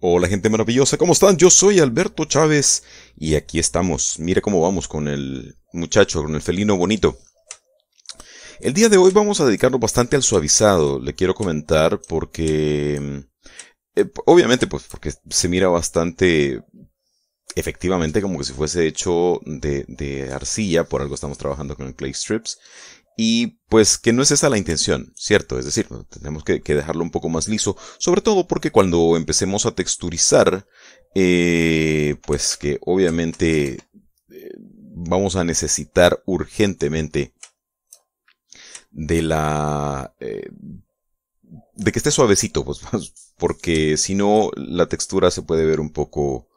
Hola gente maravillosa, ¿cómo están? Yo soy Alberto Chávez y aquí estamos. Mira cómo vamos con el muchacho, con el felino bonito. El día de hoy vamos a dedicarnos bastante al suavizado, le quiero comentar porque... Eh, obviamente, pues porque se mira bastante efectivamente como que si fuese hecho de, de arcilla, por algo estamos trabajando con el clay strips. Y pues que no es esa la intención, ¿cierto? Es decir, pues, tenemos que, dejarlo un poco más liso, sobre todo porque cuando empecemos a texturizar, eh, pues que obviamente eh, vamos a necesitar urgentemente de la... Eh, de que esté suavecito, pues, porque si no la textura se puede ver un poco,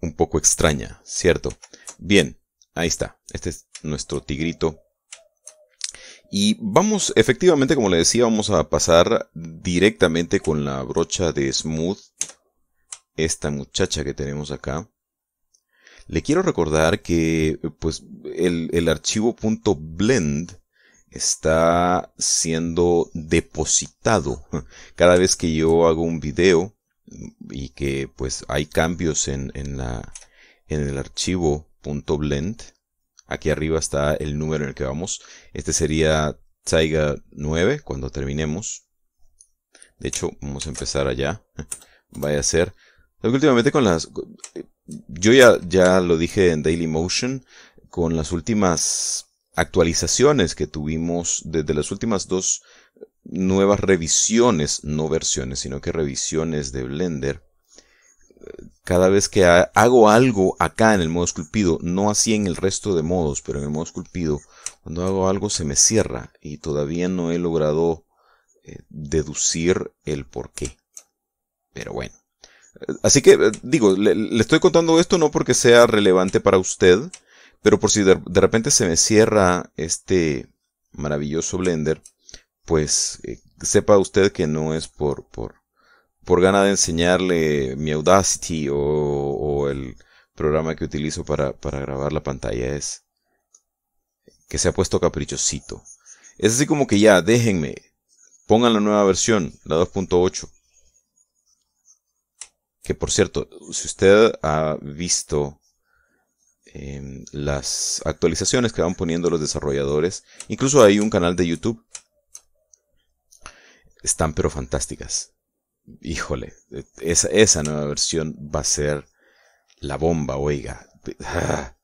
un poco extraña, ¿cierto? Bien, ahí está. Este es nuestro tigrito y vamos, efectivamente, como le decía, vamos a pasar directamente con la brocha de Smooth. Esta muchacha que tenemos acá. Le quiero recordar que pues, el, el archivo .blend está siendo depositado. Cada vez que yo hago un video y que pues hay cambios en, la, en el archivo .blend, Aquí arriba está el número en el que vamos. Este sería Taiga 9 cuando terminemos. De hecho, vamos a empezar allá. Vaya a ser. Últimamente con las... Yo ya, ya lo dije en Daily Motion. Con las últimas actualizaciones que tuvimos desde las últimas dos nuevas revisiones, no versiones, sino que revisiones de Blender cada vez que hago algo acá en el modo esculpido, no así en el resto de modos, pero en el modo esculpido, cuando hago algo se me cierra y todavía no he logrado eh, deducir el por qué. Pero bueno. Así que, eh, digo, le, estoy contando esto no porque sea relevante para usted, pero por si de, repente se me cierra este maravilloso Blender, pues eh, sepa usted que no es por, por, por ganas de enseñarle mi Audacity o, el programa que utilizo para, grabar la pantalla es que se ha puesto caprichosito. Es así como que ya, déjenme, pongan la nueva versión, la 2.8. Que por cierto, si usted ha visto em, las actualizaciones que van poniendo los desarrolladores, incluso hay un canal de YouTube, están pero fantásticas híjole, esa, esa nueva versión va a ser la bomba, oiga.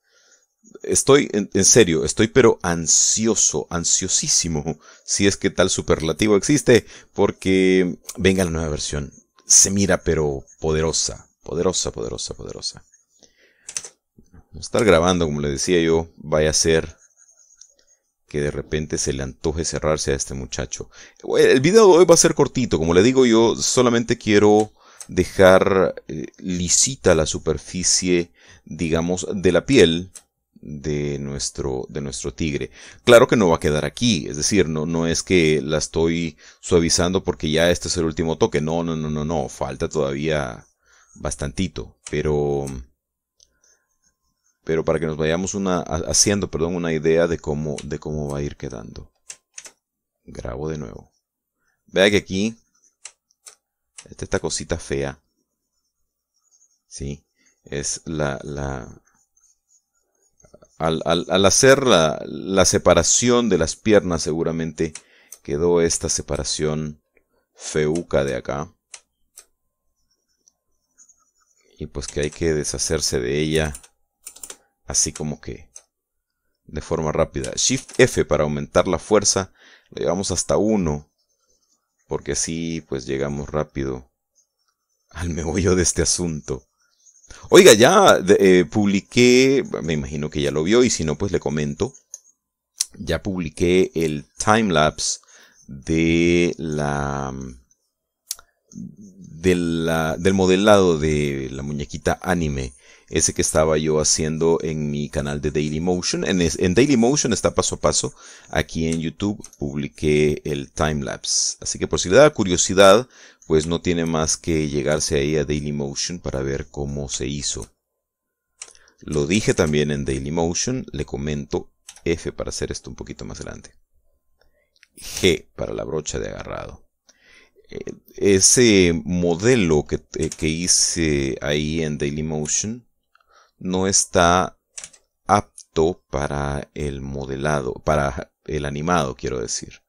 Estoy, en, serio, estoy pero ansioso, ansiosísimo, si es que tal superlativo existe, porque venga la nueva versión. Se mira pero poderosa, poderosa, poderosa, poderosa. Estar grabando, como le decía yo, vaya a ser que de repente se le antoje cerrarse a este muchacho. El video de hoy va a ser cortito, como le digo yo, solamente quiero dejar eh, lisita la superficie, digamos, de la piel de nuestro, de nuestro tigre. Claro que no va a quedar aquí, es decir, no, no es que la estoy suavizando porque ya este es el último toque, no, no, no, no, no, falta todavía bastantito, pero pero para que nos vayamos una, haciendo perdón, una idea de cómo, de cómo va a ir quedando. Grabo de nuevo. Vea que aquí esta cosita fea. ¿Sí? Es la... la al, hacer la separación de las piernas seguramente quedó esta separación feuca de acá. Y pues que hay que deshacerse de ella así como que de forma rápida. Shift F para aumentar la fuerza, lo llevamos hasta 1, porque así pues llegamos rápido al meollo de este asunto. Oiga, ya eh, publiqué, me imagino que ya lo vio y si no pues le comento, ya publiqué el timelapse de la, de la, del modelado de la muñequita anime ese que estaba yo haciendo en mi canal de Daily Motion, En, en Motion está paso a paso. Aquí en YouTube publiqué el timelapse. Así que por si le da curiosidad, pues no tiene más que llegarse ahí a Daily Motion para ver cómo se hizo. Lo dije también en Daily Motion. le comento F para hacer esto un poquito más grande. G para la brocha de agarrado. Eh, ese modelo que, eh, que hice ahí en Daily Motion no está apto para el modelado, para el animado, quiero decir.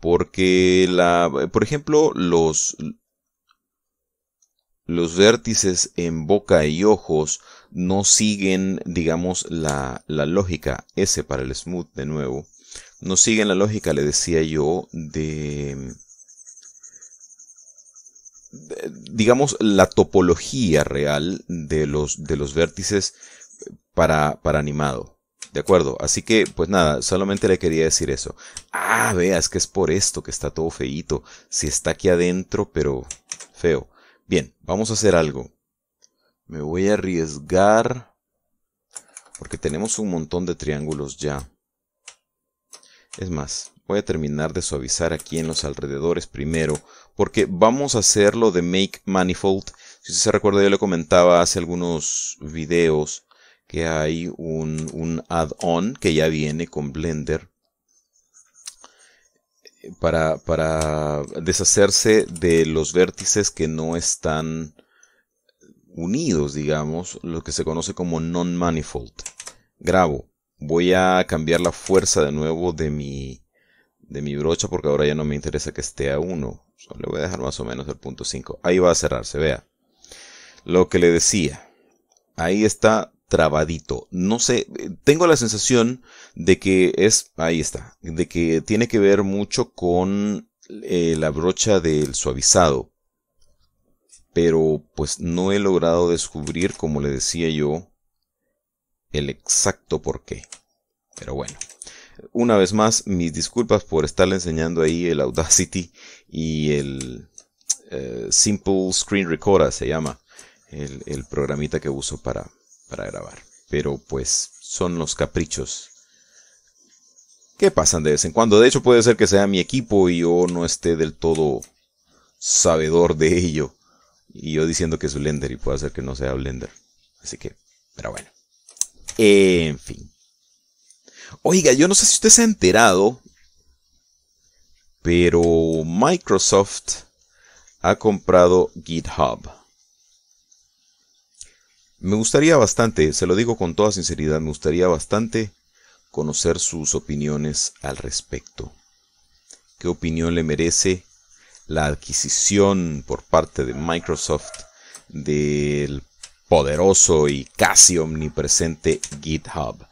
Porque la, por ejemplo, los, los vértices en boca y ojos no siguen, digamos, la, la, lógica, S para el smooth de nuevo, no siguen la lógica, le decía yo, de, digamos, la topología real de los, de los vértices para, para animado. De acuerdo, así que pues nada, solamente le quería decir eso. Ah, veas que es por esto que está todo feíto. Si está aquí adentro, pero feo. Bien, vamos a hacer algo. Me voy a arriesgar. Porque tenemos un montón de triángulos ya. Es más, voy a terminar de suavizar aquí en los alrededores primero, porque vamos a hacerlo de Make Manifold. Si se recuerda, yo le comentaba hace algunos videos que hay un, add-on que ya viene con Blender para, para deshacerse de los vértices que no están unidos, digamos, lo que se conoce como non-manifold. Grabo, voy a cambiar la fuerza de nuevo de mi, de mi brocha porque ahora ya no me interesa que esté a 1. le voy a dejar más o menos el punto 5. Ahí va a cerrarse, vea. Lo que le decía. Ahí está trabadito. No sé, eh, tengo la sensación de que es, ahí está, de que tiene que ver mucho con eh, la brocha del suavizado. Pero pues no he logrado descubrir, como le decía yo, el exacto qué. Pero bueno, una vez más, mis disculpas por estarle enseñando ahí el Audacity y el eh, Simple Screen Recorder, se llama el, programita que uso para, para grabar. Pero pues son los caprichos que pasan de vez en cuando. De hecho, puede ser que sea mi equipo y yo no esté del todo sabedor de ello. Y yo diciendo que es Blender y puede ser que no sea Blender. Así que, pero bueno. En fin. Oiga, yo no sé si usted se ha enterado, pero Microsoft ha comprado GitHub. Me gustaría bastante, se lo digo con toda sinceridad, me gustaría bastante conocer sus opiniones al respecto. ¿Qué opinión le merece la adquisición por parte de Microsoft del poderoso y casi omnipresente GitHub.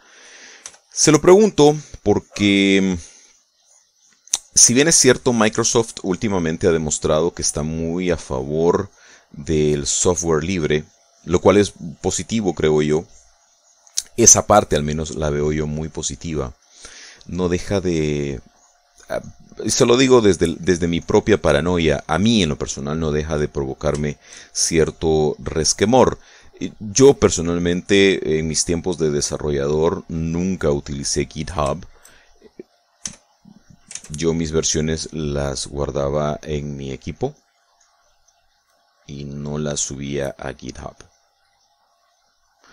Se lo pregunto porque mm, si bien es cierto, Microsoft últimamente ha demostrado que está muy a favor del software libre, lo cual es positivo, creo yo. Esa parte al menos la veo yo muy positiva. No deja de... Ah, se lo digo desde, desde mi propia paranoia. A mí en lo personal no deja de provocarme cierto resquemor. Eh, yo personalmente en mis tiempos de desarrollador nunca utilicé GitHub. Yo mis versiones las guardaba en mi equipo y no las subía a GitHub.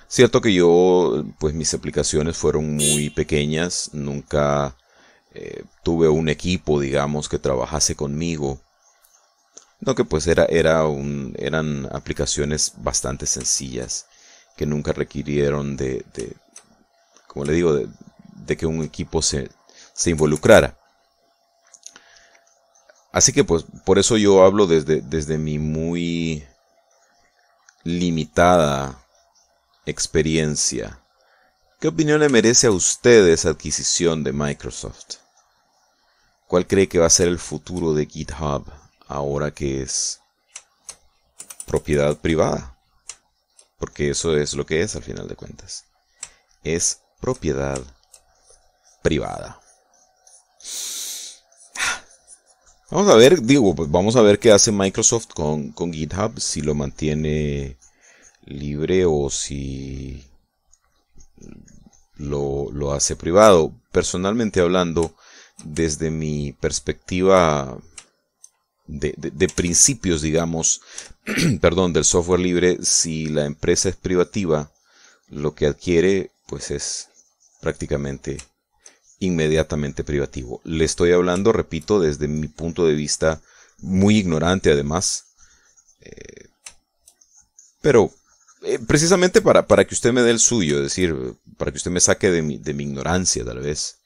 Cierto que yo, pues mis aplicaciones fueron muy pequeñas, nunca eh, tuve un equipo, digamos, que trabajase conmigo no, que pues era, era un, eran aplicaciones bastante sencillas, que nunca requirieron de, de como le digo, de, que un equipo se, se, involucrara. Así que pues por eso yo hablo desde, desde mi muy limitada experiencia. ¿Qué opinión le merece a usted esa adquisición de Microsoft? ¿Cuál cree que va a ser el futuro de GitHub? ahora que es propiedad privada, porque eso es lo que es al final de cuentas. Es propiedad privada. Vamos a ver, digo, pues vamos a ver qué hace Microsoft con, GitHub, si lo mantiene libre o si lo, lo hace privado. Personalmente hablando, desde mi perspectiva de, principios, digamos, perdón, del software libre, si la empresa es privativa, lo que adquiere pues es prácticamente inmediatamente privativo. Le estoy hablando, repito, desde mi punto de vista muy ignorante además, eh, pero eh, precisamente para, para, que usted me dé el suyo, es decir, para que usted me saque de mi, ignorancia tal vez,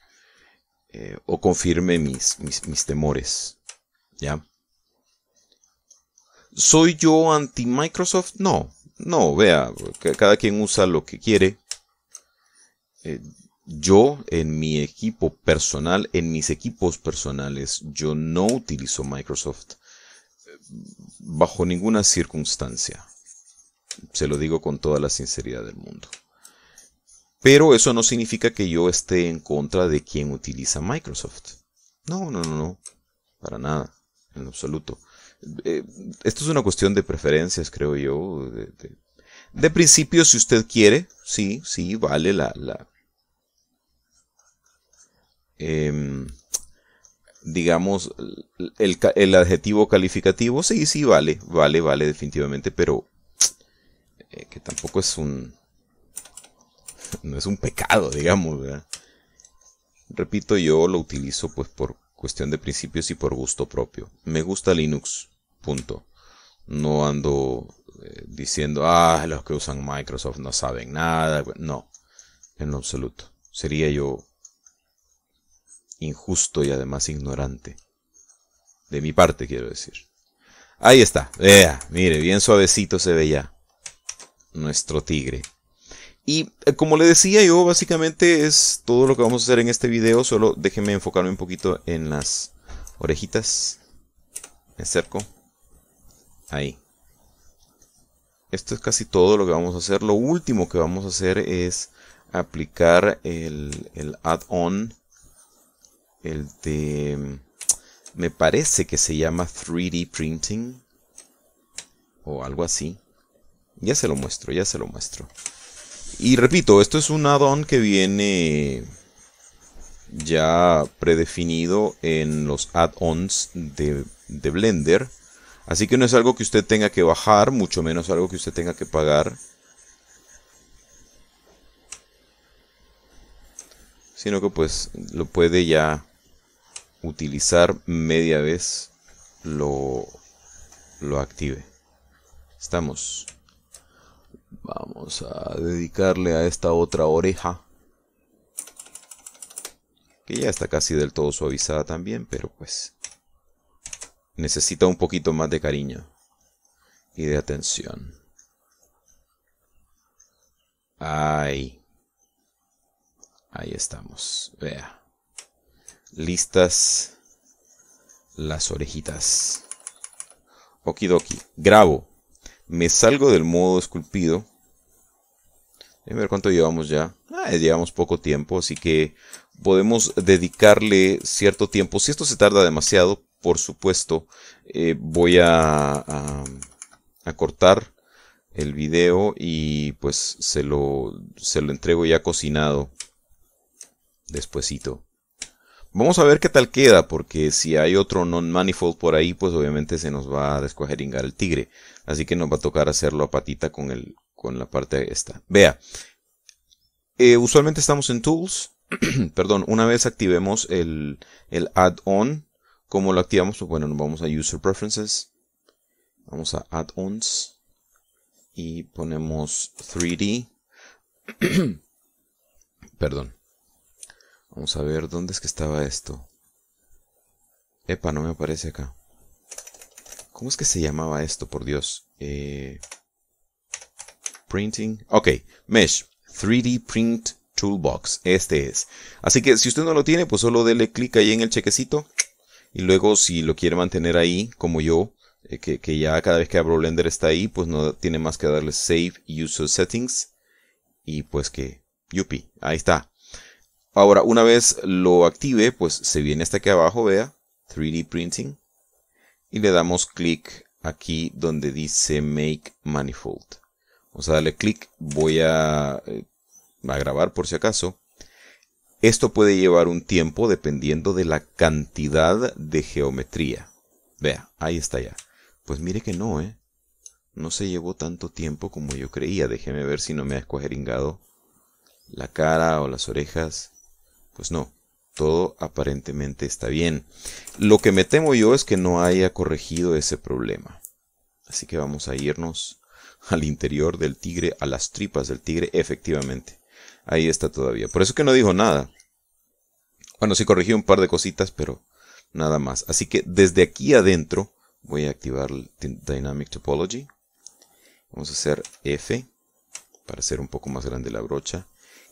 eh, o confirme mis, mis, mis temores, ¿ya? ¿Soy yo anti Microsoft? No, no, vea, cada quien usa lo que quiere. Eh, yo en mi equipo personal, en mis equipos personales, yo no utilizo Microsoft eh, bajo ninguna circunstancia. Se lo digo con toda la sinceridad del mundo. Pero eso no significa que yo esté en contra de quien utiliza Microsoft. No, no, no, no. Para nada. En absoluto. Eh, esto es una cuestión de preferencias, creo yo. De, principio, si usted quiere, sí, sí, vale la... la em, digamos, el, adjetivo calificativo, sí, sí, vale, vale, vale, definitivamente, pero eh, que tampoco es un... No es un pecado, digamos, Repito, yo lo utilizo pues por cuestión de principios y por gusto propio. Me gusta Linux. Punto. No ando eh, diciendo, ah, los que usan Microsoft no saben nada. Pues, no, en lo absoluto. Sería yo injusto y además ignorante. De mi parte, quiero decir. Ahí está. Vea, mire, bien suavecito se ve ya. Nuestro tigre. Y eh, como le decía yo, básicamente es todo lo que vamos a hacer en este video. Solo déjenme enfocarme un poquito en las orejitas. Me acerco. Ahí. Esto es casi todo lo que vamos a hacer. Lo último que vamos a hacer es aplicar el, el add-on. El de... Me parece que se llama 3D Printing. O algo así. Ya se lo muestro, ya se lo muestro. Y repito, esto es un add-on que viene ya predefinido en los add-ons de, de Blender. Así que no es algo que usted tenga que bajar, mucho menos algo que usted tenga que pagar. Sino que pues lo puede ya utilizar media vez lo, lo active. Estamos. Vamos a dedicarle a esta otra oreja. Que ya está casi del todo suavizada también, pero pues necesita un poquito más de cariño y de atención. Ahí. Ahí estamos. Vea. Listas las orejitas. Okidoki. Grabo. Me salgo del modo esculpido. A ver cuánto llevamos ah, ya. llevamos poco tiempo, así que podemos dedicarle cierto tiempo. Si esto se tarda demasiado, por supuesto, eh, voy a, cortar el video y pues se lo, se lo entrego ya cocinado despuesito. Vamos a ver qué tal queda, porque si hay otro non-manifold por ahí, pues obviamente se nos va a descuajeringar el tigre. Así que nos va a tocar hacerlo a patita con, el, con la parte esta. Vea, eh, usualmente estamos en Tools. Perdón, una vez activemos el, el add-on, ¿Cómo lo activamos? Pues bueno, nos vamos a User Preferences, vamos a Add-ons y ponemos 3D. Perdón. Vamos a ver dónde es que estaba esto. Epa, no me aparece acá. ¿Cómo es que se llamaba esto, por Dios? Eh, printing. Ok, Mesh. 3D Print Toolbox. Este es. Así que si usted no lo tiene, pues solo dele clic ahí en el chequecito y luego si lo quiere mantener ahí, como yo, eh, que, ya cada vez que abro Blender está ahí, pues no tiene más que darle Save User Settings. Y pues que, yupi, ahí está. Ahora, una vez lo active, pues se viene hasta aquí abajo, vea, 3D Printing. Y le damos clic aquí donde dice Make Manifold. Vamos a darle clic, voy a eh, grabar por si acaso. Esto puede llevar un tiempo dependiendo de la cantidad de geometría. Vea, ahí está ya. Pues mire que no, ¿eh? No se llevó tanto tiempo como yo creía. Déjeme ver si no me ha escuajeringado la cara o las orejas. Pues no, todo aparentemente está bien. Lo que me temo yo es que no haya corregido ese problema. Así que vamos a irnos al interior del tigre, a las tripas del tigre, efectivamente ahí está todavía. Por eso que no dijo nada. Bueno, sí corrigió un par de cositas, pero nada más. Así que desde aquí adentro voy a activar Dynamic Topology. Vamos a hacer F para hacer un poco más grande la brocha.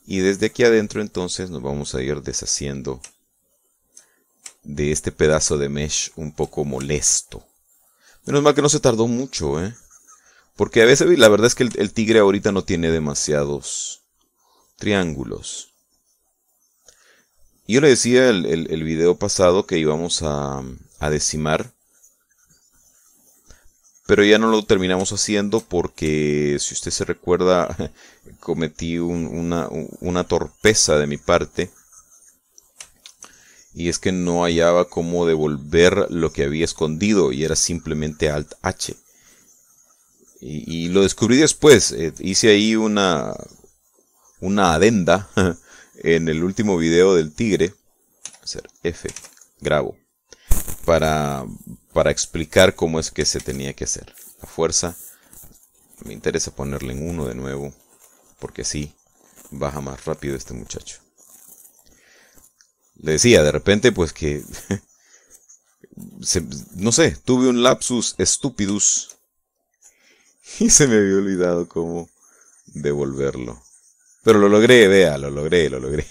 Y desde aquí adentro entonces nos vamos a ir deshaciendo de este pedazo de mesh un poco molesto. Menos mal que no se tardó mucho, ¿eh? Porque a veces la verdad es que el tigre ahorita no tiene demasiados triángulos. Yo le decía el, el, video pasado que íbamos a, a decimar pero ya no lo terminamos haciendo porque, si usted se recuerda, cometí una, torpeza de mi parte. Y es que no hallaba cómo devolver lo que había escondido y era simplemente Alt H. y lo descubrí después. Eh, hice ahí una, una adenda en el último video del tigre, hacer F, grabo, para, para explicar cómo es que se tenía que hacer. La fuerza, me interesa ponerle en uno de nuevo, porque así baja más rápido este muchacho. Le decía, de repente, pues que, no sé, tuve un lapsus stupidus y se me había olvidado cómo devolverlo. Pero lo logré, vea, lo logré, lo logré.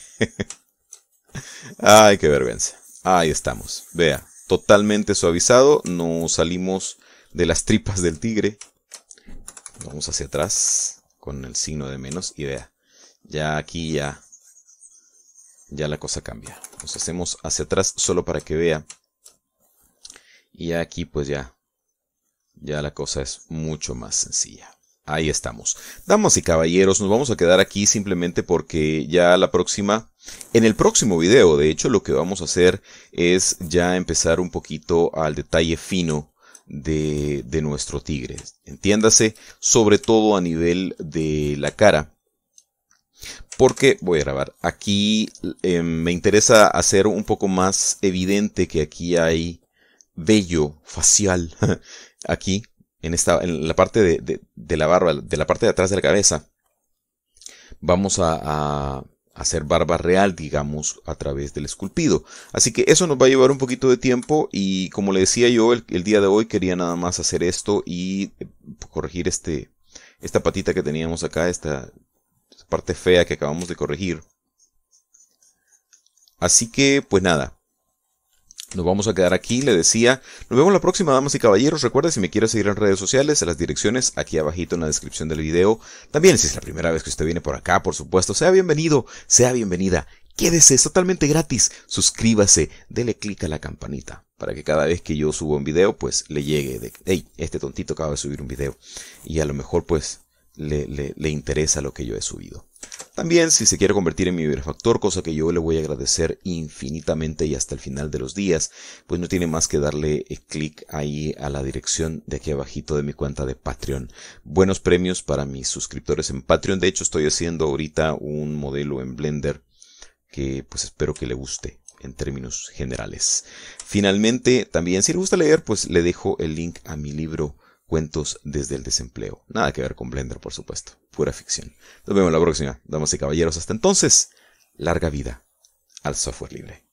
Ay, qué vergüenza. Ahí estamos, vea. Totalmente suavizado, no salimos de las tripas del tigre. Vamos hacia atrás con el signo de menos y vea. Ya aquí ya, ya la cosa cambia. Nos hacemos hacia atrás solo para que vea. Y aquí pues ya, ya la cosa es mucho más sencilla. Ahí estamos. Damas y caballeros, nos vamos a quedar aquí simplemente porque ya la próxima, en el próximo video, de hecho, lo que vamos a hacer es ya empezar un poquito al detalle fino de, de nuestro tigre. Entiéndase, sobre todo a nivel de la cara. Porque, voy a grabar, aquí eh, me interesa hacer un poco más evidente que aquí hay vello facial. aquí en, esta, en la parte de, la barba, de la parte de atrás de la cabeza, vamos a, hacer barba real, digamos, a través del esculpido. Así que eso nos va a llevar un poquito de tiempo y como le decía yo, el, día de hoy quería nada más hacer esto y eh, corregir este, esta patita que teníamos acá, esta parte fea que acabamos de corregir. Así que, pues nada, nos vamos a quedar aquí, le decía. Nos vemos la próxima, damas y caballeros. Recuerda, si me quieres seguir en redes sociales, las direcciones aquí abajito en la descripción del video. También, si es la primera vez que usted viene por acá, por supuesto, sea bienvenido, sea bienvenida. Quédese, es totalmente gratis. Suscríbase, dele click a la campanita para que cada vez que yo subo un video, pues le llegue de, hey, este tontito acaba de subir un video. Y a lo mejor, pues, le, le, le interesa lo que yo he subido. También si se quiere convertir en mi benefactor, cosa que yo le voy a agradecer infinitamente y hasta el final de los días, pues no tiene más que darle eh, clic ahí a la dirección de aquí abajito de mi cuenta de Patreon. Buenos premios para mis suscriptores en Patreon. De hecho, estoy haciendo ahorita un modelo en Blender que pues espero que le guste en términos generales. Finalmente, también si le gusta leer, pues le dejo el link a mi libro cuentos desde el desempleo. Nada que ver con Blender, por supuesto. Pura ficción. Nos vemos la próxima, damas y caballeros. Hasta entonces, larga vida al software libre.